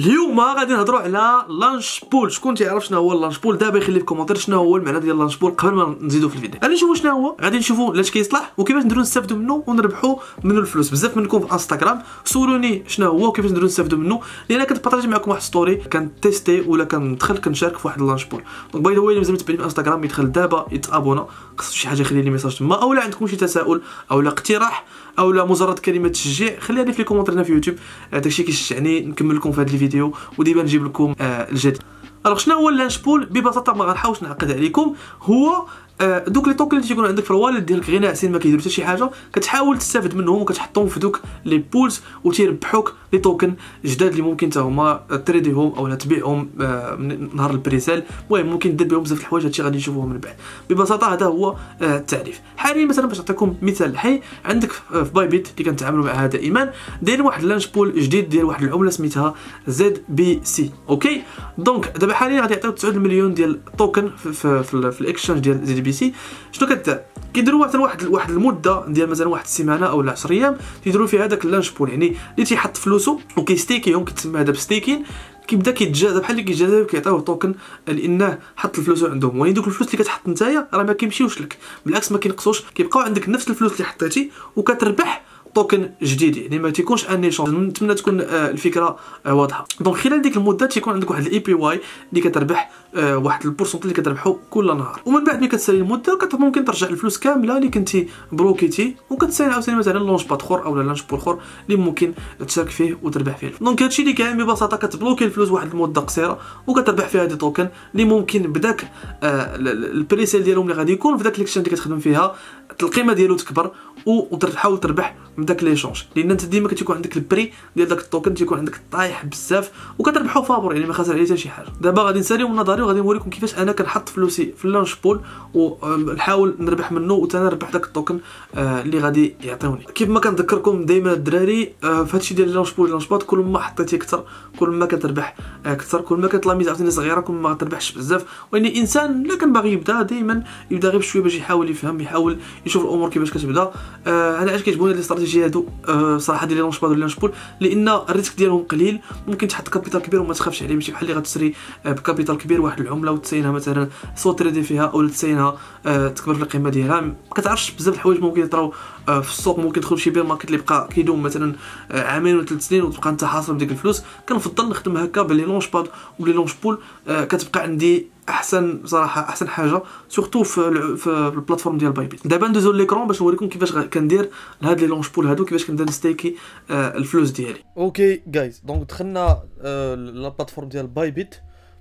اليوم غادي نهضروا على لانش بول شكون تيعرف شنو هو اللانش بول دابا يخلي في الكومونتير شنو هو المعنى ديال لانش بول قبل ما نزيدو في الفيديو غادي نشوفوا شنو هو غادي نشوفوا لاش كيصلح وكيفاش نقدروا نستافدوا منه ونربحوا منه الفلوس بزاف منكم في انستغرام سولوني شنو هو وكيفاش نقدروا نستافدوا منه لان كنت معكم واحد ستوري كنتيستي ولا كندخل كنشارك في واحد لانش بول دونك باي ذا واي اللي مازال متبعني في انستغرام يدخل دابا يتابونا خصو شي حاجه يخلي لي ميساج تما اولا عندكم شي تساؤل اولا اقتراح اولا مجرد كلمه تشجيع خليها لي في الكومونتير هنا في يوتيوب آه، داكشي كيشجعني نكمل لكم في هذا الفيديو فيديو وديما نجيب لكم آه، الجديد الوغ شنو هو اللانش بول ببساطه ما غنحاولش نعقد عليكم هو آه، دوك لي طوكن اللي تيكونوا عندك في الوالد ديالك غير ناعسين ما كيديروا حتى شي حاجه كتحاول تستافد منهم وكتحطهم في دوك لي بولز وتيربحوك لي طوكن جداد اللي ممكن حتى هما تريديهم او تبيعهم آه، من نهار البريسال المهم ممكن دير بهم بزاف د الحوايج هادشي غادي نشوفوه من بعد ببساطه هذا هو آه، التعريف حاليا مثلا باش نعطيكم مثال حي عندك في باي بيت اللي كنتعاملوا معها دائما دايرين واحد لانش بول جديد ديال واحد العمله سميتها زد بي سي اوكي دونك دابا حاليا غادي يعطيو 9 مليون ديال الطوكن في, في, في, في الاكشنج ديال زد بي بي سي شنو كدير كيديروا مثلا واحد واحد المده ديال مثلا واحد السيمانه او 10 ايام تيديروا فيها هذاك اللانش بول يعني اللي تيحط فلوسو وكيستيكيهم كتسمى هذا بستيكين كيبدا كيتجاذب بحال اللي كيتجاذب كيعطيوه توكن لانه حط الفلوس عندهم وين دوك الفلوس اللي كتحط نتايا راه ما كيمشيوش لك بالعكس ما كينقصوش كيبقاو عندك نفس الفلوس اللي حطيتي وكتربح توكن جديد يعني ما تيكونش ان ايشونج نتمنى تكون آه، الفكره آه، واضحه دونك خلال ديك المده تيكون عندك واحد الاي بي واي اللي كتربح آه، واحد البورسونت اللي كتربحو كل نهار ومن بعد ملي كتسالي المده ممكن ترجع الفلوس كامله اللي كنتي بروكيتي وكتسالي عاوتاني مثلا لونش باد اخر او لانش بور اخر اللي ممكن تشارك فيه وتربح فيه دونك هادشي اللي كاين ببساطه كتبلوكي الفلوس واحد المده قصيره وكتربح فيها دي توكن اللي ممكن بداك البريسيل ديالهم اللي غادي يكون في داك الاكشن اللي كتخدم فيها القيمه ديالو تكبر وتحاول تربح من داك لي شونج لان انت ديما كتكون عندك البري ديال داك التوكن تيكون عندك طايح بزاف وكتربحو فابور يعني ما خاسر عليه حتى شي حاجه دابا غادي نسالي من نظري وغادي نوريكم كيفاش انا كنحط فلوسي في اللانش بول ونحاول نربح منه نربح داك التوكن آه، اللي غادي يعطيوني كيف ما كنذكركم دائما الدراري آه، في هادشي ديال اللانش بول اللانش بول كل ما حطيتي اكثر كل ما كتربح اكثر كل ما كتطلع ميزه عاوتاني صغيره كل ما تربحش بزاف واني انسان لا كان باغي يبدا دائما يبدا غير بشويه باش يحاول يفهم يحاول يشوف الامور كيفاش كتبدا آه انا علاش كيعجبوني هاد الاستراتيجيه هادو آه صراحه ديال لونش باد ولا لونش بول لان الريسك ديالهم قليل ممكن تحط كابيتال كبير وما تخافش عليه ماشي بحال اللي غتشري آه، بكابيتال كبير واحد العمله وتسينها مثلا سو تريدي فيها او تسينها آه تكبر في القيمه ديالها ما كتعرفش بزاف الحوايج ممكن يطراو آه في السوق ممكن تدخل شي بير ماركت اللي بقى كيدوم مثلا آه عامين ولا ثلاث سنين وتبقى انت حاصل بديك الفلوس كنفضل نخدم هكا بلي لونش باد وبلي لونش بول آه كتبقى عندي احسن بصراحه احسن حاجه سورتو في في البلاتفورم ديال باي بيت دابا ندوزو ليكرون باش نوريكم كيفاش كندير لهاد لي لونج بول هادو كيفاش كنبدا نستيكي آه، الفلوس ديالي اوكي جايز دونك دخلنا لا آه، بلاتفورم ديال باي بيت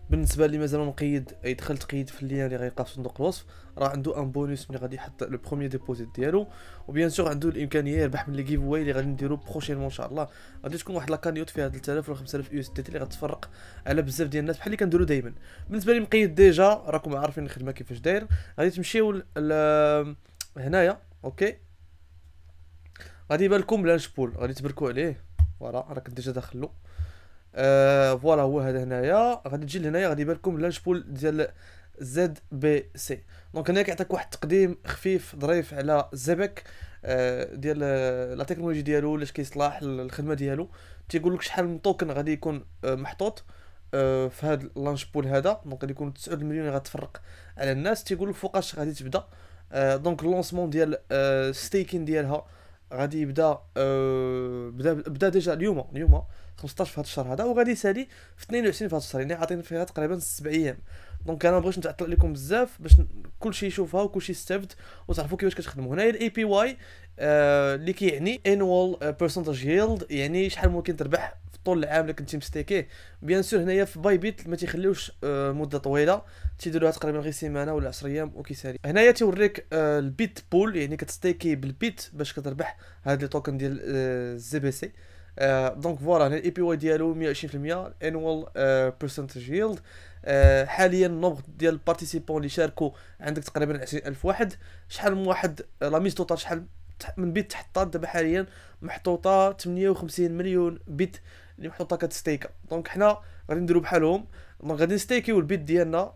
بالنسبه اللي مازال مقيد دخل تقيد في اللين اللي غيلقى في صندوق الوصف راه عنده ان بونوس ملي غادي يحط لو بروميير ديبوزيت ديالو وبيان سور عنده الامكانيه يربح من لي جيف واي اللي غادي نديرو بروشينمون ان شاء الله غادي تكون واحد لاكانيوت فيها 3000 ولا 5000 يو اس دي اللي غتفرق على بزاف ديال الناس بحال اللي كنديرو دائما بالنسبه لي مقيد ديجا راكم عارفين الخدمه كيفاش داير غادي تمشيو هنايا اوكي غادي يبان لكم بلانش بول غادي تبركوا عليه فوالا راك ديجا داخل له آه، فوالا هو هذا هنايا غادي تجي لهنايا غادي يبان لكم لانش بول ديال زد بي سي دونك هنا كيعطيك واحد التقديم خفيف ظريف على زبك آه، ديال آه، لا تكنولوجي ديالو لاش كيصلاح الخدمه ديالو تيقول لك شحال من توكن غادي يكون محطوط في هذا اللانش بول هذا دونك غادي يكون 9 مليون غتفرق على الناس تيقول لك فوقاش غادي تبدا دونك اللونسمون ديال ستيكين ديالها غادي يبدا بدا بدا ديجا اليوم اليوم 15 في هذا الشهر هذا وغادي يسالي في 22 في هذا الشهر يعني عاطين فيها تقريبا 7 ايام دونك انا بغيت نتعطل لكم بزاف باش كلشي يشوفها وكلشي يستافد وتعرفوا كيفاش كتخدموا هنايا الاي آه، بي واي اللي كيعني انوال بيرسنتاج ييلد يعني شحال ممكن تربح في طول العام اللي كنتي مستيكيه بيان سور هنايا في باي بيت ما تيخليوش آه، مده طويله تيديروها تقريبا غير سيمانه ولا 10 ايام وكيسالي هنايا تيوريك آه، البيت بول يعني كتستيكي بالبيت باش كتربح هاد لي توكن ديال الزي بي سي دونك فوالا هنا الاي بي واي ديالو 120% انوال برسنتج يلد حاليا النمط ديال البارتيسيبون اللي شاركوا عندك تقريبا 20000 واحد شحال من واحد لا ميز توتال شحال من بيت تحطات دابا حاليا محطوطه 58 مليون بيت اللي محطوطه كتستيكا دونك حنا غادي نديرو بحالهم دونك غادي نستيكيو البيت ديالنا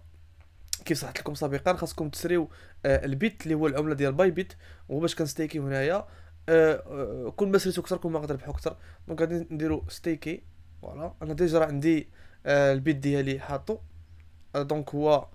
كيف صحت لكم سابقا خاصكم تسريو آه، البيت اللي هو العمله ديال باي بيت وباش كنستيكيو هنايا أه كل ما سريتو كثر كل ما غادي نربحو كثر دونك غادي نديرو ستيكي فوالا انا ديجا راه عندي آه، البيت ديالي حاطو آه، دونك هو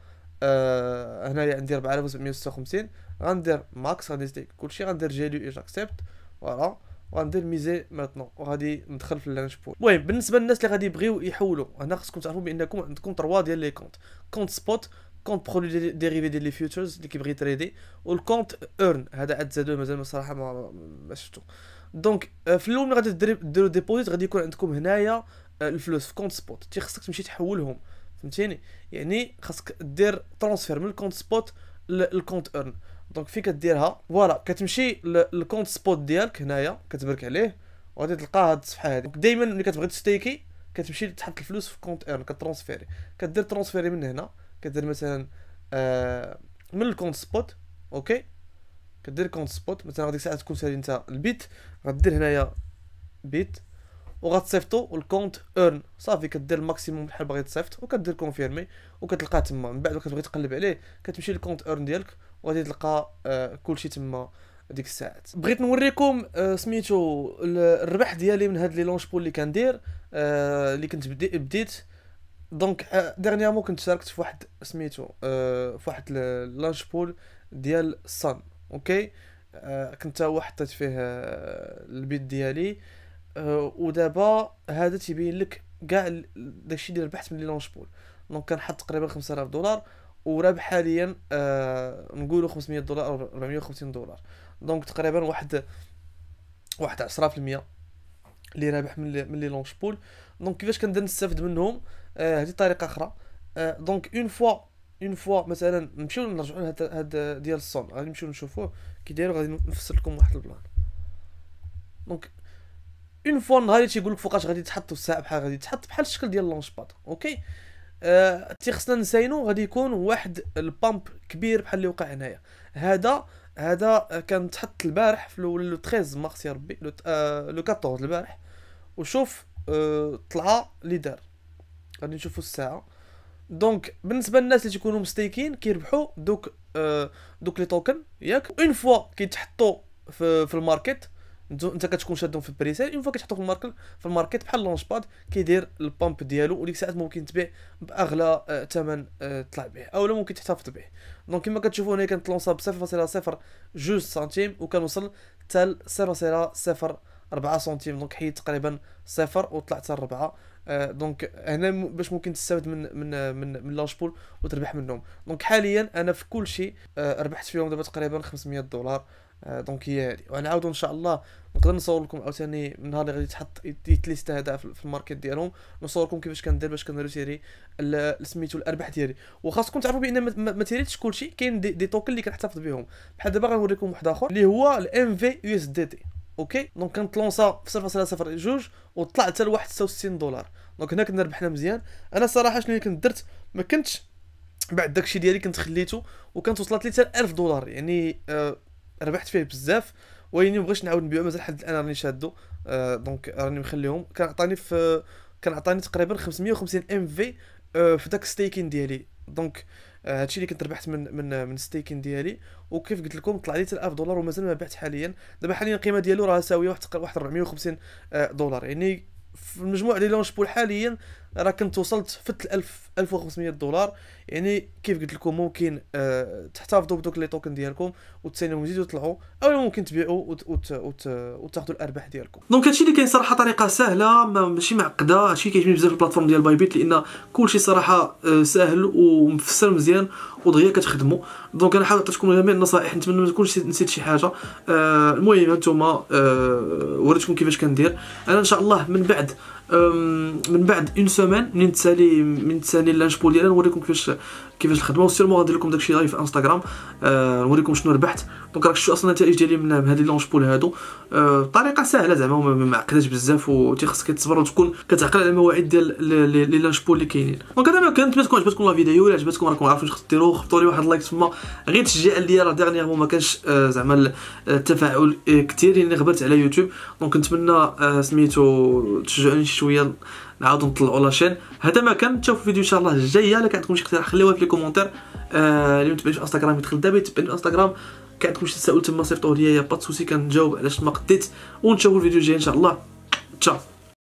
آه، هنايا عندي 4756 غندير ماكس غادي ستيك كلشي غندير جيلو اي جاكسبت فوالا وغندير ميزي ماتنو وغادي ندخل في اللانش بول المهم بالنسبه للناس اللي غادي يبغيو يحولوا هنا خصكم تعرفوا بانكم عندكم تروا ديال لي كونت كونت سبوت كونت برودوي ديريفي ديال لي فيوتشرز اللي كيبغي يتريدي والكونت ايرن هذا عاد زادو مازال ما ما, ما شفتو دونك في الاول غادي ديروا ديبوزيت غادي يكون عندكم هنايا الفلوس في كونت سبوت خصك تمشي تحولهم فهمتيني يعني خاصك دير ترانسفير من الكونت سبوت للكونت ايرن دونك فين كديرها فوالا كتمشي للكونت سبوت ديالك هنايا كتبرك عليه وغادي تلقى هاد الصفحه هادي دائما ملي كتبغي تستيكي كتمشي تحط الفلوس في كونت ايرن كترانسفيري كدير ترانسفيري من هنا كدير مثلا آه من الكونت سبوت اوكي كدير كونت سبوت مثلا غاديك الساعه تكون سالي انت البيت غدير هنايا بيت وغتصيفطو الكونت ايرن صافي كدير الماكسيموم بحال باغي تصيفط وكدير كونفيرمي وكتلقاه تما من بعد كتبغي تقلب عليه كتمشي للكونت ايرن ديالك وغادي تلقى آه كلشي تما ديك الساعات بغيت نوريكم آه سميتو الربح ديالي من هاد لي لونش بول اللي كندير آه اللي كنت بديت دونك ديرنيامون آه، كنت شاركت في واحد سميتو آه، في واحد لانش بول ديال الصن اوكي آه، كنت هو حطيت فيه البيت ديالي ودابا هذا تيبين لك كاع داكشي اللي ربحت من لانش بول دونك كنحط تقريبا 5000 دولار ورابح حاليا آه نقولوا 500 دولار او 450 دولار دونك تقريبا واحد واحد 10% اللي رابح من لي لونش بول دونك كيفاش كندير نستافد منهم آه، هذه طريقه اخرى دونك اون فوا اون فوا مثلا نمشيو نرجعوا لهاد هاد ديال الصون غادي نمشيو نشوفوه كي داير غادي نفسر لكم واحد البلان دونك اون فوا النهار تيقول لك فوقاش غادي تحط الساعه بحال غادي تحط بحال الشكل ديال لونش باد اوكي آه تيخصنا نساينو غادي يكون واحد البامب كبير بحال اللي وقع هنايا هذا هذا كان تحط البارح في لو 13 مارس يا ربي لو 14 آه، البارح وشوف آه طلعه اللي دار غادي نشوفوا الساعه دونك بالنسبه للناس اللي تيكونوا مستيكين كيربحوا دوك آه دوك لي توكن ياك اون فوا كيتحطوا في, في الماركت انت كتكون شادهم في البريسيل اون فوا كيتحطوا في الماركت في الماركت بحال لونش باد كيدير البامب ديالو وديك الساعات ممكن تبيع باغلى ثمن آه آه طلع به اولا ممكن تحتفظ به دونك كما كتشوفوا هنا كانت لونسا ب 0.02 سنتيم وكنوصل حتى ل 0.04 سنتيم دونك حيد تقريبا صفر وطلعت 4 آه، دونك هنا باش ممكن تستافد من من من, من لانش بول وتربح منهم دونك حاليا انا في كل شيء آه، ربحت فيهم دابا تقريبا 500 دولار آه، دونك هي هذه وغنعاود ان شاء الله نقدر نصور لكم عاوتاني من نهار اللي غادي تحط يتليست هذا في الماركت ديالهم نصور لكم كيفاش كندير باش كنريتيري سميتو الارباح ديالي وخاصكم تعرفوا بان ما تيريتش كلشي كاين دي, دي توكن اللي كنحتفظ بهم بحال دابا غنوريكم واحد اخر اللي هو الام في يو اس دي تي اوكي دونك كانت لونسا في 0.02 وطلع حتى ل 66 دولار دونك هنا كنا ربحنا مزيان انا صراحه شنو اللي كنت درت ما كنتش بعد داكشي ديالي كنت خليته وكانت وصلت لي حتى 1000 دولار يعني آه ربحت فيه بزاف ويعني مبغيتش نعاود نبيعو مازال حد الان راني شادو آه دونك راني مخليهم كان عطاني في كان عطاني تقريبا 550 ام في آه في داك ستيكين ديالي دونك آه، هادشي اللي كنت ربحت من من آه، من ستيكين ديالي وكيف قلت لكم طلع لي 1000 دولار ومازال ما بعت حاليا دابا حاليا القيمه ديالو راه ساويه واحد واحد 450 آه، دولار يعني في المجموع لي لونش بول حاليا راه كنت وصلت فت 1000 1500 دولار يعني كيف قلت لكم ممكن أه تحتفظوا بدوك لي توكن ديالكم وتسينيو مزيد وتطلعوا او ممكن تبيعوا وتاخذوا الارباح ديالكم دونك هادشي اللي كاين صراحه طريقه سهله ماشي معقده هادشي كيعجبني بزاف البلاتفورم ديال باي بيت لان كلشي صراحه آه، سهل ومفسر مزيان ودغيا كتخدموا دونك انا حاولت نعطيكم جميع النصائح نتمنى ما تكونش نسيت شي حاجه أه المهم هانتوما أه وريتكم كيفاش كندير انا ان شاء الله من بعد Euh, من بعد اون سومان منين تسالي منين تسالي اللانش بول ديالها نوريكم كيفاش كيفاش الخدمه وسيرمون غندير لكم داكشي لايف في انستغرام آه، نوريكم شنو ربحت دونك راك تشوف اصلا النتائج ديالي من هاد لونش بول هادو آه طريقه سهله زعما ما معقداش بزاف خصك تصبر وتكون كتعقل على المواعيد ديال لي لونش بول اللي كاينين دونك كانت كنتمنى تكون عجبتكم لا فيديو ولا عجبتكم راكم عارفين واش ديروا خبطوا لي واحد لايك تما غير تشجع ليا راه ديرنييرمون ما كانش آه، زعما التفاعل آه، كثير اللي يعني غبرت على يوتيوب دونك نتمنى سميتو تشجعوني شويه نعاودو نطلعو لاشين هذا ما كان تشوفوا الفيديو ان شاء الله الجايه الا كان عندكم شي اقتراح خليوها في لي كومونتير آه اللي متبعني في انستغرام يدخل دابا يتبع في انستغرام كان عندكم شي تساؤل تما صيفطوه ليا يا با سوسي كنجاوب علاش ما قديت ونشوفو الفيديو الجاي ان شاء الله تشاو